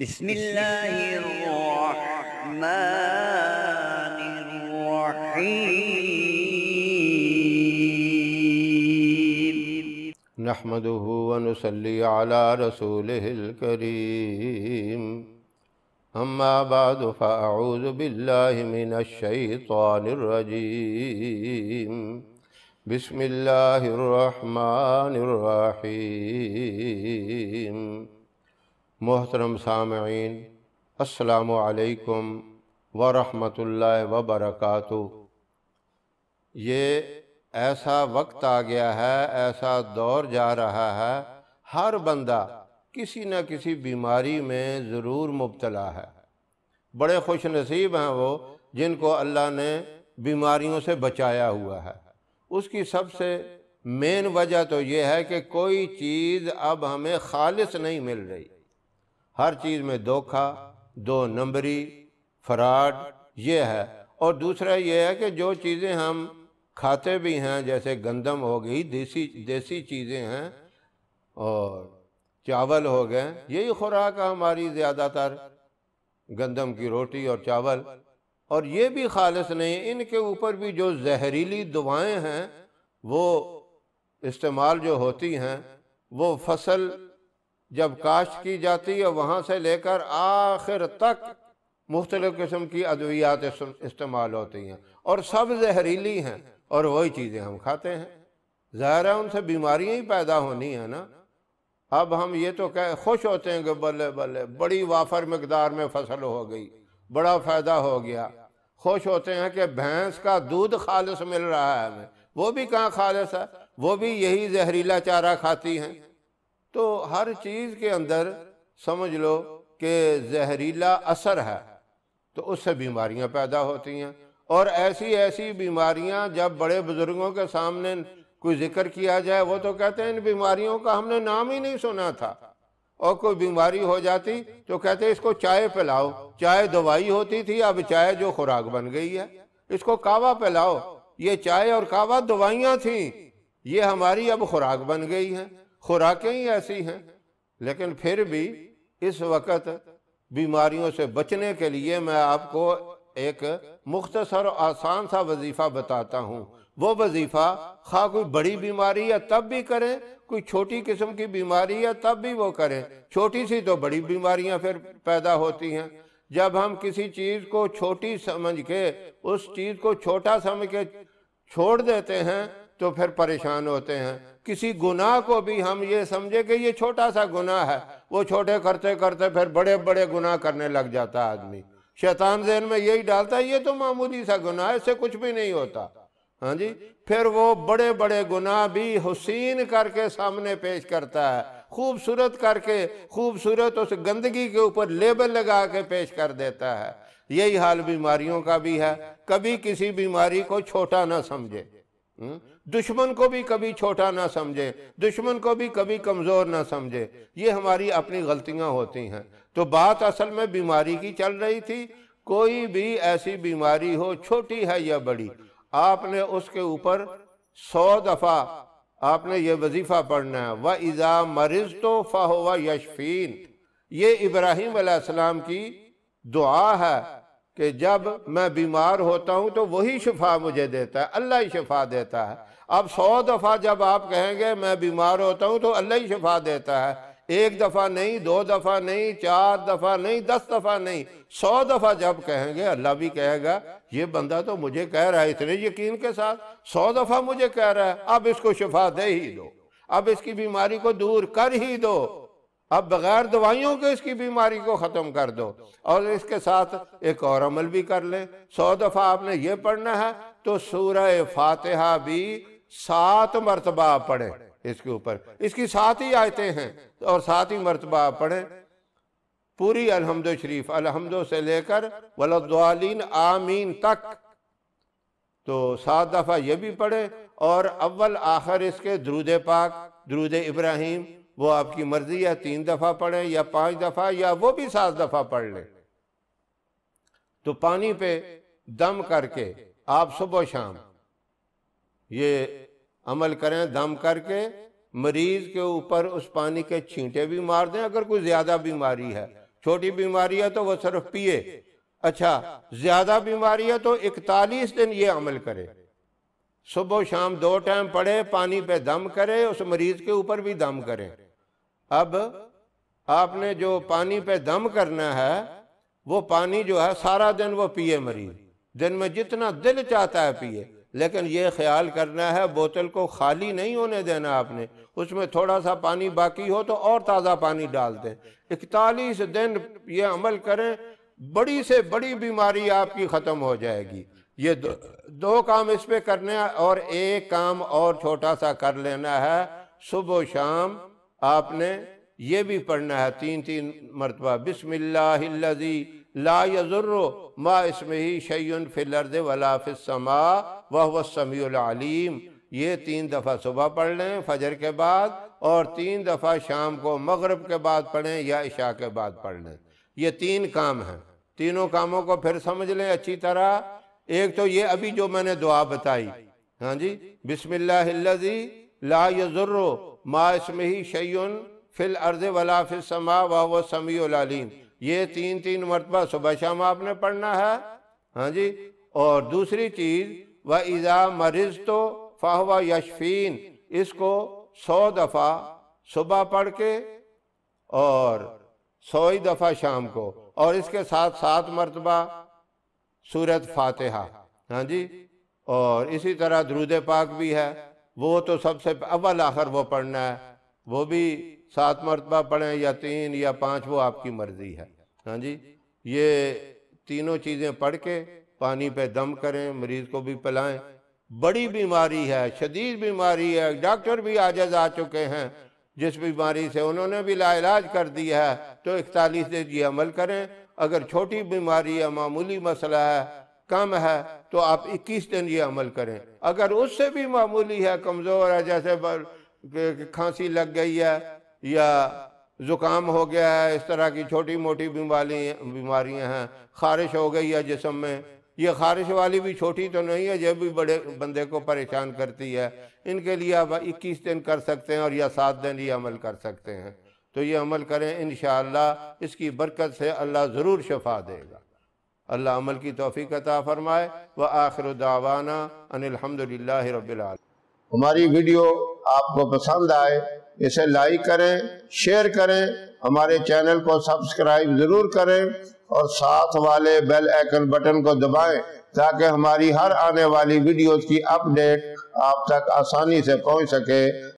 بسم اللہ الرحمن الرحیم نحمده علی رسوله الكریم اما بعد فاعوذ باللہ من شعیع تو نُرجی بسم اللہ الرحمن الرحیم محترم سامعین السلام علیکم ورحمۃ اللہ وبرکاتہ یہ ایسا وقت آ گیا ہے ایسا دور جا رہا ہے ہر بندہ کسی نہ کسی بیماری میں ضرور مبتلا ہے بڑے خوش نصیب ہیں وہ جن کو اللہ نے بیماریوں سے بچایا ہوا ہے اس کی سب سے مین وجہ تو یہ ہے کہ کوئی چیز اب ہمیں خالص نہیں مل رہی ہر چیز میں دھوکھا دو نمبری فراڈ یہ ہے اور دوسرا یہ ہے کہ جو چیزیں ہم کھاتے بھی ہیں جیسے گندم ہو گئی دیسی دیسی چیزیں ہیں اور چاول ہو گئے یہی خوراک ہماری زیادہ تر گندم کی روٹی اور چاول اور یہ بھی خالص نہیں ان کے اوپر بھی جو زہریلی دعائیں ہیں وہ استعمال جو ہوتی ہیں وہ فصل جب کاشت کی جاتی ہے وہاں سے لے کر آخر تک مختلف قسم کی ادویات استعمال ہوتی ہیں اور سب زہریلی ہیں اور وہی چیزیں ہم کھاتے ہیں ظاہر ان سے بیماریاں ہی پیدا ہونی ہے نا اب ہم یہ تو کہ خوش ہوتے ہیں کہ بلے بلے بڑی وافر مقدار میں فصل ہو گئی بڑا فائدہ ہو گیا خوش ہوتے ہیں کہ بھینس کا دودھ خالص مل رہا ہے ہمیں وہ بھی کہاں خالص ہے وہ بھی یہی زہریلا چارہ کھاتی ہیں تو ہر چیز کے اندر سمجھ لو کہ زہریلا اثر ہے تو اس سے بیماریاں پیدا ہوتی ہیں اور ایسی ایسی بیماریاں جب بڑے بزرگوں کے سامنے کوئی ذکر کیا جائے وہ تو کہتے ہیں ان بیماریوں کا ہم نے نام ہی نہیں سنا تھا اور کوئی بیماری ہو جاتی تو کہتے ہیں اس کو چائے پلاؤ چائے دوائی ہوتی تھی اب چائے جو خوراک بن گئی ہے اس کو کعوا پلاؤ یہ چائے اور کعوا دوائیاں تھیں یہ ہماری اب خوراک بن گئی ہیں خوراکیں ہی ایسی ہیں لیکن پھر بھی اس وقت بیماریوں سے بچنے کے لیے میں آپ کو ایک مختصر اور آسان سا وظیفہ بتاتا ہوں وہ وظیفہ خواہ کوئی بڑی بیماری ہے تب بھی کریں کوئی چھوٹی قسم کی بیماری ہے تب بھی وہ کریں چھوٹی سی تو بڑی بیماریاں پھر پیدا ہوتی ہیں جب ہم کسی چیز کو چھوٹی سمجھ کے اس چیز کو چھوٹا سمجھ کے چھوڑ دیتے ہیں تو پھر پریشان ہوتے ہیں کسی گناہ کو بھی ہم یہ سمجھے کہ یہ چھوٹا سا گناہ ہے وہ چھوٹے کرتے کرتے پھر بڑے بڑے گناہ کرنے لگ جاتا آدمی شیطان ذہن میں یہی ڈالتا ہے یہ تو معمولی سا گناہ ہے اس سے کچھ بھی نہیں ہوتا ہاں جی وہ بڑے بڑے گناہ بھی حسین کر کے سامنے پیش کرتا ہے خوبصورت کر کے خوبصورت اس گندگی کے اوپر لیبل لگا کے پیش کر دیتا ہے یہی حال بیماریوں کا بھی ہے کبھی کسی بیماری کو چھوٹا نہ سمجھے دشمن کو بھی کبھی چھوٹا نہ سمجھے دشمن کو بھی کبھی کمزور نہ سمجھے یہ ہماری اپنی غلطیاں ہوتی ہیں تو بات اصل میں بیماری کی چل رہی تھی کوئی بھی ایسی بیماری ہو چھوٹی ہے یا بڑی آپ نے اس کے اوپر سو دفعہ آپ نے یہ وظیفہ پڑھنا ہے وہ مَرِزْتُ مرض تو یشفین یہ ابراہیم علیہ السلام کی دعا ہے کہ جب میں بیمار ہوتا ہوں تو وہی شفا مجھے دیتا ہے اللہ ہی شفا دیتا ہے اب سو دفعہ جب آپ کہیں گے میں بیمار ہوتا ہوں تو اللہ ہی شفا دیتا ہے ایک دفعہ نہیں دو دفعہ نہیں چار دفعہ نہیں دس دفعہ نہیں سو دفعہ جب کہیں گے اللہ بھی کہے گا یہ بندہ تو مجھے کہہ رہا ہے اتنے یقین کے ساتھ سو دفعہ مجھے کہہ رہا ہے اب اس کو شفا دے ہی دو اب اس کی بیماری کو دور کر ہی دو اب بغیر دوائیوں کے اس کی بیماری کو ختم کر دو اور اس کے ساتھ ایک اور عمل بھی کر لیں سو دفعہ آپ نے یہ پڑھنا ہے تو سورہ فاتحہ بھی سات مرتبہ پڑھیں اس کے اوپر اس کی سات ہی آیتیں ہیں اور سات ہی مرتبہ پڑھیں پوری الحمد شریف الحمد سے لے کر ولدوالین آمین تک تو سات دفعہ یہ بھی پڑھیں اور اول آخر اس کے درود پاک درود ابراہیم وہ آپ کی مرضی یا تین دفعہ پڑھیں یا پانچ دفعہ یا وہ بھی سات دفعہ پڑھ لیں تو پانی پہ دم کر کے آپ صبح و شام یہ عمل کریں دم کر کے مریض کے اوپر اس پانی کے چھینٹے بھی مار دیں اگر کوئی زیادہ بیماری ہے چھوٹی بیماری ہے تو وہ صرف پیئے اچھا زیادہ بیماری ہے تو اکتالیس دن یہ عمل کرے صبح و شام دو ٹائم پڑے پانی پہ دم کرے اس مریض کے اوپر بھی دم کرے اب آپ نے جو پانی پہ دم کرنا ہے وہ پانی جو ہے سارا دن وہ پیے مریض دن میں جتنا دل چاہتا ہے پیئے لیکن یہ خیال کرنا ہے بوتل کو خالی نہیں ہونے دینا آپ نے اس میں تھوڑا سا پانی باقی ہو تو اور تازہ پانی ڈال دیں اکتالیس دن یہ عمل کریں بڑی سے بڑی بیماری آپ کی ختم ہو جائے گی یہ دو دو کام اس پہ کرنا اور ایک کام اور چھوٹا سا کر لینا ہے صبح و شام آپ نے یہ بھی پڑھنا ہے تین تین مرتبہ بسم اللہ لا ذرح ما اسم ہی فی فی ولا فی السماء وہو السمیع العلیم یہ تین دفعہ صبح پڑھ لیں فجر کے بعد اور تین دفعہ شام کو مغرب کے بعد پڑھیں یا عشاء کے بعد پڑھ لیں یہ تین کام ہیں تینوں کاموں کو پھر سمجھ لیں اچھی طرح ایک تو یہ ابھی جو میں نے دعا بتائی ہاں جی بسم اللہ لا یور ما اس فی ہی ولا فی السماء ولاف السمیع العلیم یہ تین تین مرتبہ صبح شام آپ نے پڑھنا ہے ہاں جی اور دوسری چیز و اضا مرض تو یشفین اس کو سو دفعہ صبح پڑھ کے اور سو ہی دفعہ شام کو اور اس کے ساتھ سات مرتبہ سورت فاتحہ ہاں جی اور اسی طرح درود پاک بھی ہے وہ تو سب سے اول آخر وہ پڑھنا ہے وہ بھی سات مرتبہ پڑھیں یا تین یا پانچ وہ آپ کی مرضی ہے ہاں جی یہ تینوں چیزیں پڑھ کے پانی پہ دم کریں مریض کو بھی پلائیں بڑی بیماری ہے شدید بیماری ہے ڈاکٹر بھی آجز آ چکے ہیں جس بیماری سے انہوں نے بھی لا علاج کر دی ہے تو اکتالیس دن یہ عمل کریں اگر چھوٹی بیماری یا معمولی مسئلہ ہے کم ہے تو آپ اکیس دن یہ عمل کریں اگر اس سے بھی معمولی ہے کمزور ہے جیسے کھانسی لگ گئی ہے یا زکام ہو گیا ہے اس طرح کی چھوٹی موٹی بیماری بیماریاں ہیں خارش ہو گئی ہے جسم میں یہ خارش والی بھی چھوٹی تو نہیں ہے یہ بھی بڑے بندے کو پریشان کرتی ہے ان کے لیے آپ اکیس دن کر سکتے ہیں اور یا سات دن یہ عمل کر سکتے ہیں تو یہ عمل کریں انشاءاللہ اس کی برکت سے اللہ ضرور شفا دے گا اللہ عمل کی توفیق عطا فرمائے آخر دعوانا ان الحمد للہ رب العال ہماری ویڈیو آپ کو پسند آئے اسے لائک کریں شیئر کریں ہمارے چینل کو سبسکرائب ضرور کریں اور ساتھ والے بیل ایکن بٹن کو دبائیں تاکہ ہماری ہر آنے والی ویڈیوز کی اپ ڈیٹ آپ تک آسانی سے پہنچ سکے